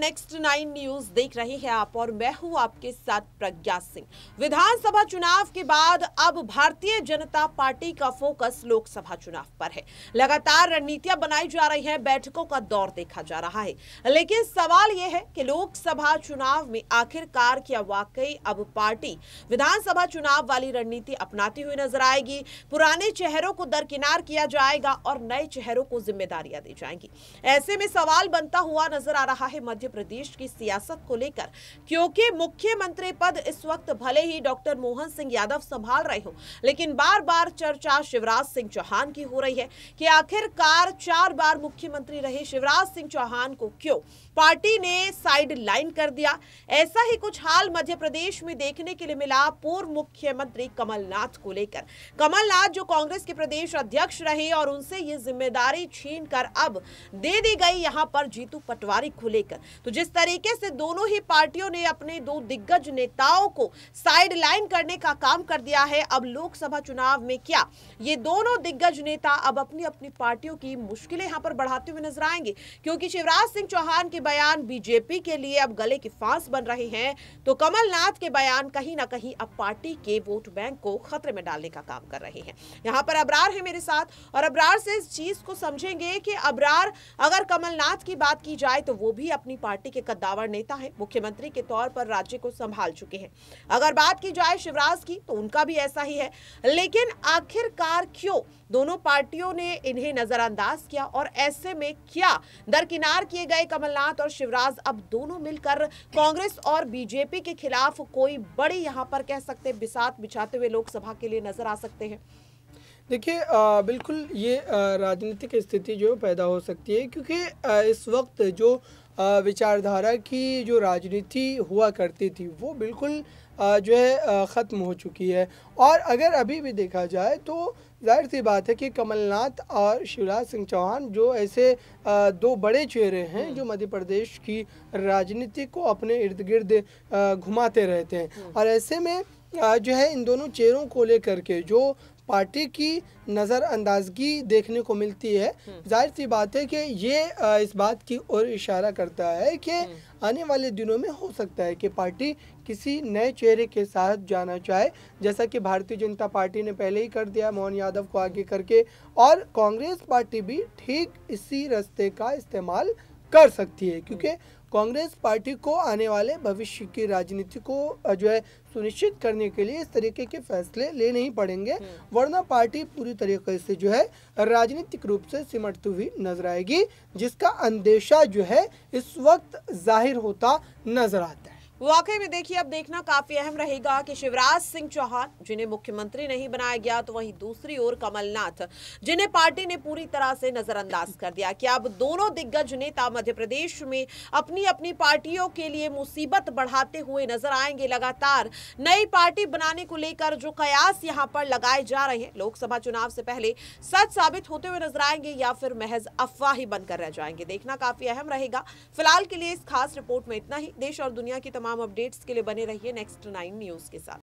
Next nine news देख रहे हैं आप और मैं हूं आपके साथ प्रज्ञा सिंह विधानसभा चुनाव के बाद अब भारतीय जनता पार्टी का फोकस लोकसभा चुनाव पर है लगातार रणनीतियां बनाई जा रही हैं बैठकों का दौर देखा जा रहा है लेकिन सवाल यह है कि लोकसभा चुनाव में आखिरकार क्या वाकई अब पार्टी विधानसभा चुनाव वाली रणनीति अपनाती हुई नजर आएगी पुराने चेहरों को दरकिनार किया जाएगा और नए चेहरों को जिम्मेदारियां दी जाएंगी ऐसे में सवाल बनता हुआ नजर आ रहा है मध्य प्रदेश की सियासत को लेकर क्योंकि मुख्यमंत्री पद इस वक्त भले ही डॉक्टर मोहन सिंह यादव संभाल रहे हो लेकिन बार बार चर्चा शिवराज सिंह चौहान की हो रही है कि आखिरकार चार बार मुख्यमंत्री रहे शिवराज सिंह चौहान को क्यों पार्टी ने साइड लाइन कर दिया ऐसा ही कुछ हाल मध्य प्रदेश में देखने के लिए मिला पूर्व मुख्यमंत्री कमलनाथ को लेकर कमलनाथ जो कांग्रेस के प्रदेश अध्यक्ष रहे और उनसे ये जिम्मेदारी छीन कर अब दे दी गई यहां पर जीतू पटवारी को लेकर तो जिस तरीके से दोनों ही पार्टियों ने अपने दो दिग्गज नेताओं को साइड लाइन करने का काम कर दिया है अब लोकसभा चुनाव में क्या ये दोनों दिग्गज नेता अब अपनी अपनी पार्टियों की मुश्किलें यहाँ पर बढ़ाते हुए नजर आएंगे क्योंकि शिवराज सिंह चौहान के बयान बीजेपी के लिए अब गले की फांस बन रहे हैं तो कमलनाथ के बयान कहीं ना कहीं अब पार्टी के वोट बैंक को खतरे में डालने का काम कर रहे हैं यहाँ पर अबरार है मेरे साथ और अबरार से इस चीज को समझेंगे कि अबरार अगर कमलनाथ की बात की जाए तो वो भी अपनी पार्टी के कद्दावर नेता है मुख्यमंत्री के तौर पर राज्य को संभाल चुके हैं अगर बात की जाए शिवराज की तो उनका भी ऐसा ही है लेकिन आखिरकार क्यों दोनों पार्टियों ने इन्हें नजरअंदाज किया और ऐसे में क्या दरकिनार किए गए कमलनाथ और शिवराज अब दोनों मिलकर कांग्रेस और बीजेपी के खिलाफ कोई बड़ी यहां पर कह सकते बिसात बिछाते हुए लोकसभा के लिए नजर आ सकते हैं देखिए बिल्कुल ये राजनीतिक स्थिति जो पैदा हो सकती है क्योंकि इस वक्त जो विचारधारा की जो राजनीति हुआ करती थी वो बिल्कुल जो है ख़त्म हो चुकी है और अगर अभी भी देखा जाए तो जाहिर सी बात है कि कमलनाथ और शिवराज सिंह चौहान जो ऐसे दो बड़े चेहरे हैं हम्म। जो मध्य प्रदेश की राजनीति को अपने इर्द गिर्द घुमाते रहते हैं हम्म। और ऐसे में जो है इन दोनों चेहरों को लेकर के जो पार्टी की नज़रअंदाजगी देखने को मिलती है हम्म। जाहिर सी बात है कि ये इस बात की ओर इशारा करता है कि हम्म। आने वाले दिनों में हो सकता है कि पार्टी किसी नए चेहरे के साथ जाना चाहे जैसा कि भारतीय जनता पार्टी ने पहले ही कर दिया मोहन यादव को आगे करके और कांग्रेस पार्टी भी ठीक इसी रास्ते का इस्तेमाल कर सकती है क्योंकि हम्म। कांग्रेस पार्टी को आने वाले भविष्य की राजनीति को जो है सुनिश्चित करने के लिए इस तरीके के फैसले ले नहीं पड़ेंगे हम्म। वरना पार्टी पूरी तरीके से जो है राजनीतिक रूप से सिमटती हुई नजर आएगी जिसका अंदेशा जो है इस वक्त जाहिर होता नजर आता है वाकई में देखिए अब देखना काफी अहम रहेगा कि शिवराज सिंह चौहान जिन्हें मुख्यमंत्री नहीं बनाया गया तो वहीं दूसरी ओर कमलनाथ जिन्हें पार्टी ने पूरी तरह से नजरअंदाज कर दिया कि अब दोनों दिग्गज नेता मध्य प्रदेश में अपनी अपनी पार्टियों के लिए मुसीबत बढ़ाते हुए नजर आएंगे लगातार नई पार्टी बनाने को लेकर जो कयास यहाँ पर लगाए जा रहे हैं लोकसभा चुनाव से पहले सच साबित होते हुए नजर आएंगे या फिर महज अफवाह ही बनकर रह जाएंगे देखना काफी अहम रहेगा फिलहाल के लिए इस खास रिपोर्ट में इतना ही देश और दुनिया की तमाम तमाम अपडेट्स के लिए बने रहिए नेक्स्ट नाइन न्यूज़ के साथ